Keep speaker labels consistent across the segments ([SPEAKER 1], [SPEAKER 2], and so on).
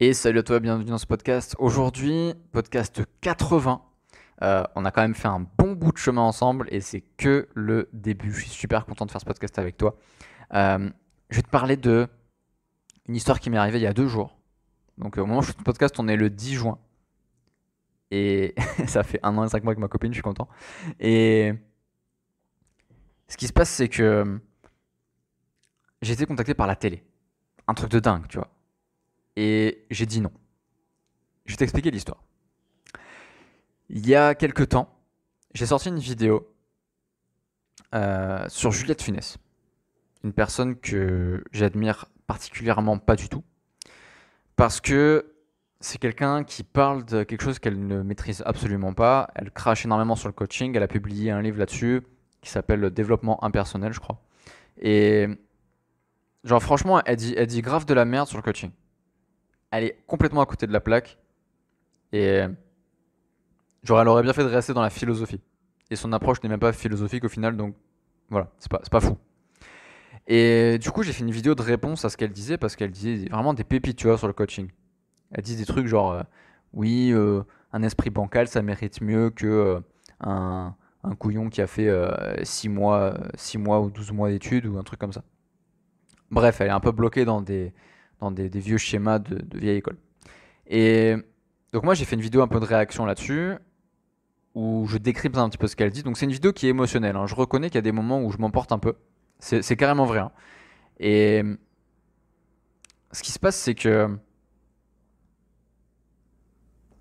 [SPEAKER 1] Et salut à toi, bienvenue dans ce podcast. Aujourd'hui, podcast 80. Euh, on a quand même fait un bon bout de chemin ensemble et c'est que le début. Je suis super content de faire ce podcast avec toi. Euh, je vais te parler de une histoire qui m'est arrivée il y a deux jours. Donc au moment où je fais ce podcast, on est le 10 juin. Et ça fait un an et cinq mois que ma copine, je suis content. Et ce qui se passe, c'est que euh, j'ai été contacté par la télé. Un truc de dingue, tu vois et j'ai dit non. Je vais t'expliquer l'histoire. Il y a quelques temps, j'ai sorti une vidéo euh, sur Juliette Funès, une personne que j'admire particulièrement pas du tout, parce que c'est quelqu'un qui parle de quelque chose qu'elle ne maîtrise absolument pas. Elle crache énormément sur le coaching. Elle a publié un livre là-dessus qui s'appelle Développement impersonnel, je crois. Et genre franchement, elle dit, elle dit grave de la merde sur le coaching elle est complètement à côté de la plaque. Et euh, genre, elle aurait bien fait de rester dans la philosophie. Et son approche n'est même pas philosophique au final, donc voilà, c'est pas, pas fou. Et euh, du coup, j'ai fait une vidéo de réponse à ce qu'elle disait, parce qu'elle disait vraiment des pépites, tu vois, sur le coaching. Elle dit des trucs genre, euh, oui, un esprit bancal, ça mérite mieux que un, couillon qui a fait 6 mois, six mois ou 12 mois d'études ou un truc comme ça. Bref, elle est un peu bloquée dans des, des, vieux schémas de, vieille école. Et donc moi j'ai fait une vidéo un peu de réaction là-dessus, où je décris un petit peu ce qu'elle dit. Donc c'est une vidéo qui est émotionnelle, hein. je reconnais qu'il y a des moments où je m'emporte un peu, c'est carrément vrai. Hein. Et ce qui se passe c'est que...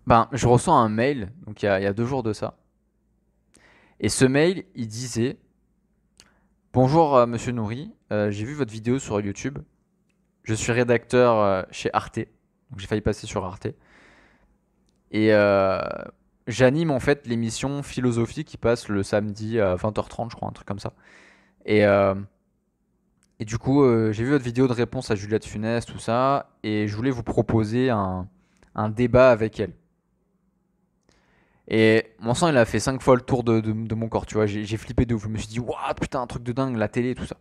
[SPEAKER 1] Ben, je reçois un mail, donc il y, a, deux jours de ça. Et ce mail, il disait Bonjour, euh, monsieur Nourri, euh, j'ai vu votre vidéo sur YouTube je suis rédacteur euh, chez Arte. Donc j'ai failli passer sur Arte. Et euh, j'anime en fait l'émission Philosophie qui passe le samedi à 20h30, je crois, un truc comme ça. Et, euh, et du coup, j'ai vu votre vidéo de réponse à Juliette Funès, tout ça, et je voulais vous proposer un, débat avec elle. Et mon sang, il a fait cinq fois le tour de, mon corps, tu vois. J'ai flippé de ouf. Je me suis dit, waouh, putain, un truc de dingue, la télé, tout ça.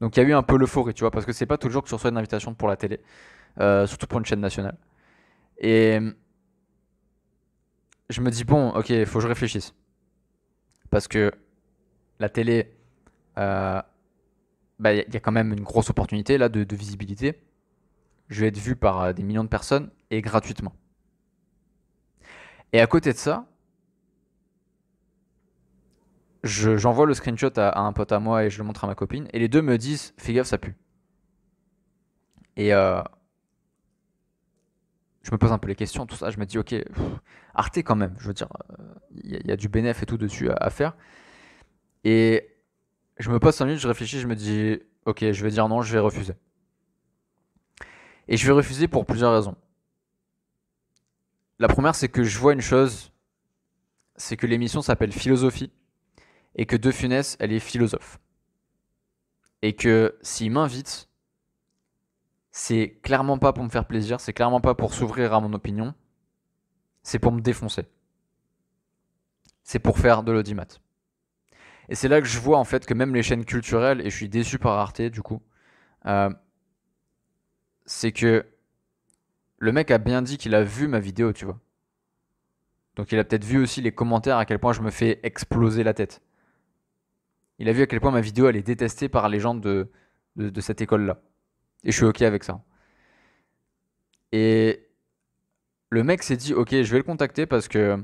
[SPEAKER 1] Donc il y a eu un peu l'euphorie, tu vois, parce que c'est pas toujours que tu reçois une invitation pour la télé, euh, surtout pour une chaîne nationale. Et je me dis, bon, ok, il faut que je réfléchisse. Parce que la télé, euh, bah, il y a quand même une grosse opportunité là de visibilité. Je vais être vu par euh, des millions de personnes et gratuitement. Et à côté de ça, j'envoie le screenshot à, un pote à moi et je le montre à ma copine. Et les deux me disent, fais ça pue. Et euh, je me pose un peu les questions, tout ça. Je me dis, ok, Arte quand même. Je veux dire, il euh, y, a du bénéf et tout dessus à, faire. Et je me pose un minutes, je réfléchis, je me dis, ok, je vais dire non, je vais refuser. Et je vais refuser pour plusieurs raisons. La première, c'est que je vois une chose, c'est que l'émission s'appelle Philosophie et que De Funès, elle est philosophe. Et que s'il m'invite, c'est clairement pas pour me faire plaisir, c'est clairement pas pour s'ouvrir à mon opinion, c'est pour me défoncer. C'est pour faire de l'audimat. Et c'est là que je vois en fait que même les chaînes culturelles, et je suis déçu par Arte du coup, euh, c'est que le mec a bien dit qu'il a vu ma vidéo, tu vois. Donc il a peut-être vu aussi les commentaires à quel point je me fais exploser la tête il a vu à quel point ma vidéo elle est détestée par les gens de, cette école-là. Et je suis OK avec ça. Et le mec s'est dit OK, je vais le contacter parce que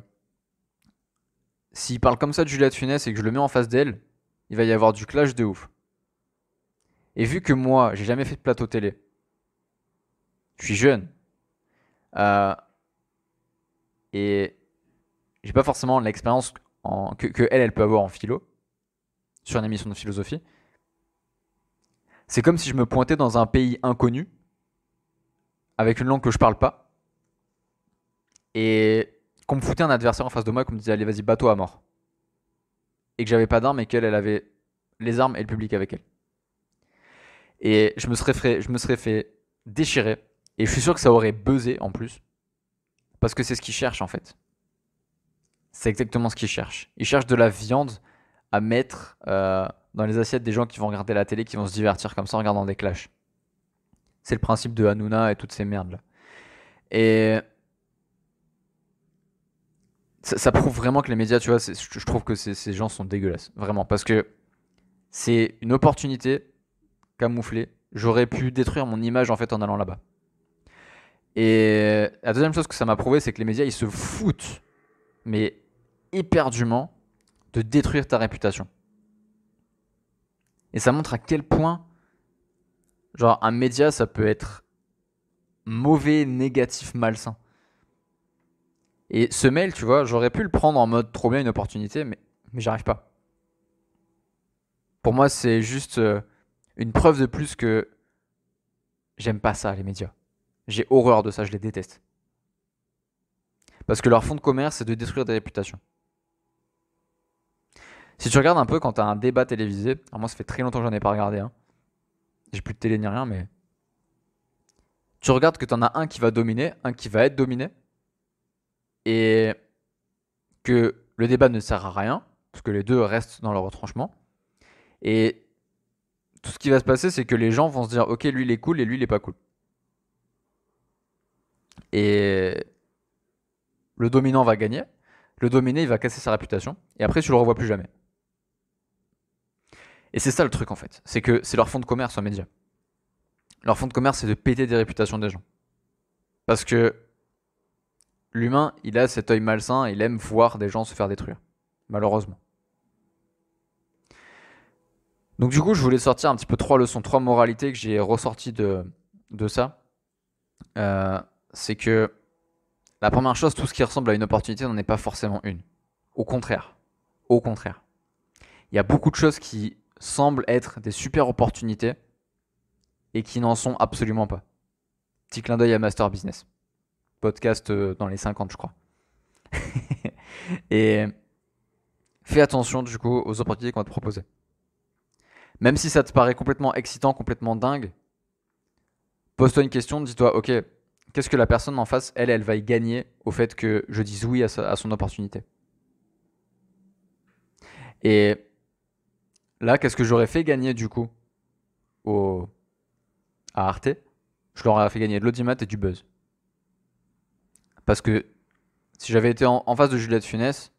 [SPEAKER 1] s'il parle comme ça de Juliette Funès et que je le mets en face d'elle, il va y avoir du clash de ouf. Et vu que moi, j'ai jamais fait de plateau télé, je suis jeune. Euh, et j'ai pas forcément l'expérience que, que elle, elle peut avoir en philo sur une émission de philosophie, c'est comme si je me pointais dans un pays inconnu, avec une langue que je parle pas, et qu'on me foutait un adversaire en face de moi et qu'on me disait allez vas-y bateau à mort. Et que j'avais pas d'armes et qu'elle elle avait les armes et le public avec elle. Et je me serais fait, je me serais fait déchirer, et je suis sûr que ça aurait buzzé en plus, parce que c'est ce qu'ils cherchent en fait. C'est exactement ce qu'ils cherchent. Ils cherchent de la viande à mettre euh, dans les assiettes des gens qui vont regarder la télé, qui vont se divertir comme ça en regardant des clashs. C'est le principe de Hanouna et toutes ces merdes-là. Et ça, prouve vraiment que les médias, tu vois, je trouve que ces gens sont dégueulasses. Vraiment. Parce que c'est une opportunité camouflée. J'aurais pu détruire mon image en fait en allant là-bas. Et la deuxième chose que ça m'a prouvé, c'est que les médias, ils se foutent, mais éperdument, de détruire ta réputation. Et ça montre à quel point, genre, un média, ça peut être mauvais, négatif, malsain. Et ce mail, tu vois, j'aurais pu le prendre en mode trop bien une opportunité, mais, mais j'arrive pas. Pour moi, c'est juste euh, une preuve de plus que j'aime pas ça, les médias. J'ai horreur de ça, je les déteste. Parce que leur fond de commerce, c'est de détruire des réputations. Si tu regardes un peu quand tu as un débat télévisé, moi ça fait très longtemps que j'en ai pas regardé. Hein. J'ai plus de télé ni rien, mais. Tu regardes que tu en as un qui va dominer, un qui va être dominé, et que le débat ne sert à rien, parce que les deux restent dans leur retranchement. Et tout ce qui va se passer, c'est que les gens vont se dire Ok, lui il est cool et lui il est pas cool. Et le dominant va gagner, le dominé il va casser sa réputation, et après tu le revois plus jamais. Et c'est ça le truc en fait, c'est que c'est leur fond de commerce en média. Leur fond de commerce, c'est de péter des réputations des gens. Parce que l'humain, il a cet œil malsain, il aime voir des gens se faire détruire. Malheureusement. Donc du coup, je voulais sortir un petit peu trois leçons, trois moralités que j'ai ressorties de, de ça. Euh, c'est que la première chose, tout ce qui ressemble à une opportunité n'en est pas forcément une. Au contraire. Au contraire. Il y a beaucoup de choses qui semblent être des super opportunités et qui n'en sont absolument pas. Petit clin d'œil à Master Business. Podcast euh, dans les 50, je crois. et fais attention du coup aux opportunités qu'on va te proposer. Même si ça te paraît complètement excitant, complètement dingue, pose-toi une question, dis-toi, ok, qu'est-ce que la personne en face, elle, elle va y gagner au fait que je dise oui à, à son opportunité. Et Là, qu'est-ce que j'aurais fait gagner du coup au... à Arte Je leur fait gagner de l'audimat et du buzz. Parce que si j'avais été en, face de Juliette Funès,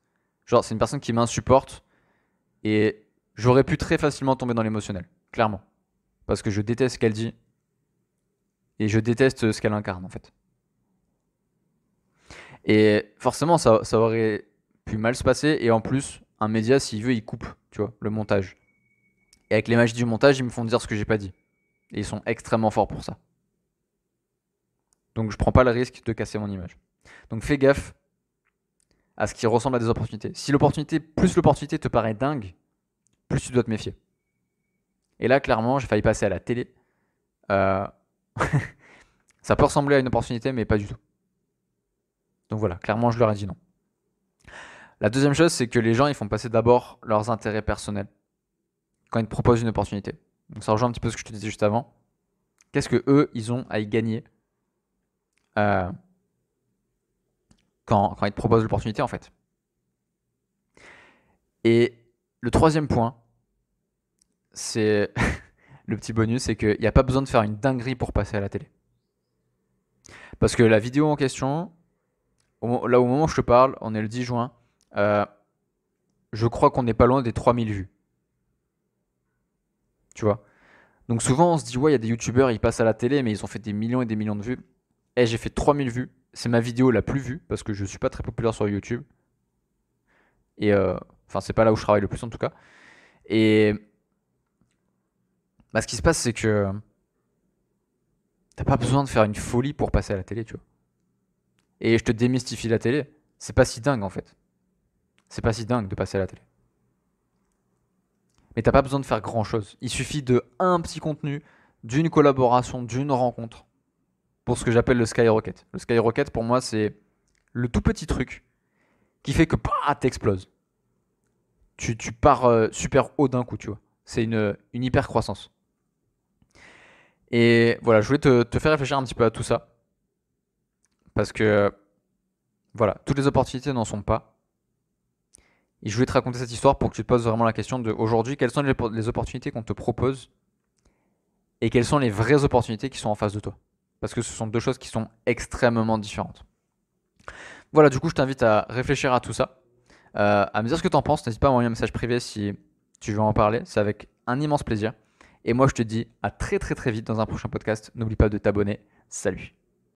[SPEAKER 1] genre c'est une personne qui m'insupporte et j'aurais pu très facilement tomber dans l'émotionnel, clairement. Parce que je déteste ce qu'elle dit et je déteste ce qu'elle incarne en fait. Et forcément, ça, ça aurait pu mal se passer et en plus, un média, s'il veut, il coupe, tu vois, le montage. Et avec les magies du montage, ils me font dire ce que j'ai pas dit. Et ils sont extrêmement forts pour ça. Donc je prends pas le risque de casser mon image. Donc fais gaffe à ce qui ressemble à des opportunités. Si l'opportunité, plus l'opportunité te paraît dingue, plus tu dois te méfier. Et là, clairement, j'ai failli passer à la télé. Euh, ça peut ressembler à une opportunité, mais pas du tout. Donc voilà, clairement, je leur ai dit non. La deuxième chose, c'est que les gens, ils font passer d'abord leurs intérêts personnels quand ils te proposent une opportunité. Donc ça rejoint un petit peu ce que je te disais juste avant. Qu'est-ce que eux, ils ont à y gagner euh, quand, quand ils te proposent l'opportunité en fait Et le troisième point, c'est le petit bonus, c'est qu'il n'y a pas besoin de faire une dinguerie pour passer à la télé. Parce que la vidéo en question, là au moment où je te parle, on est le 10 juin, euh, je crois qu'on n'est pas loin des 3000 vues. Tu vois Donc souvent, on se dit, ouais, il y a des youtubeurs, ils passent à la télé, mais ils ont fait des millions et des millions de vues. Et eh, j'ai fait 3000 vues. C'est ma vidéo la plus vue parce que je suis pas très populaire sur YouTube. Et euh, enfin, c'est pas là où je travaille le plus en tout cas. Et bah, ce qui se passe, c'est que t'as pas besoin de faire une folie pour passer à la télé, tu vois. Et je te démystifie la télé. C'est pas si dingue en fait. C'est pas si dingue de passer à la télé mais t'as pas besoin de faire grand chose. Il suffit de un petit contenu, d'une collaboration, d'une rencontre pour ce que j'appelle le skyrocket. Le skyrocket, pour moi, c'est le tout petit truc qui fait que bah, t'exploses. Tu, pars euh, super haut d'un coup, tu vois. C'est une, hyper croissance. Et voilà, je voulais te, te, faire réfléchir un petit peu à tout ça. Parce que, voilà, toutes les opportunités n'en sont pas. Et je voulais te raconter cette histoire pour que tu te poses vraiment la question de aujourd'hui, quelles sont les, opportunités qu'on te propose et quelles sont les vraies opportunités qui sont en face de toi. Parce que ce sont deux choses qui sont extrêmement différentes. Voilà, du coup, je t'invite à réfléchir à tout ça, euh, à me dire ce que tu en penses. N'hésite pas à m'envoyer un message privé si tu veux en parler. C'est avec un immense plaisir. Et moi, je te dis à très très très vite dans un prochain podcast. N'oublie pas de t'abonner. Salut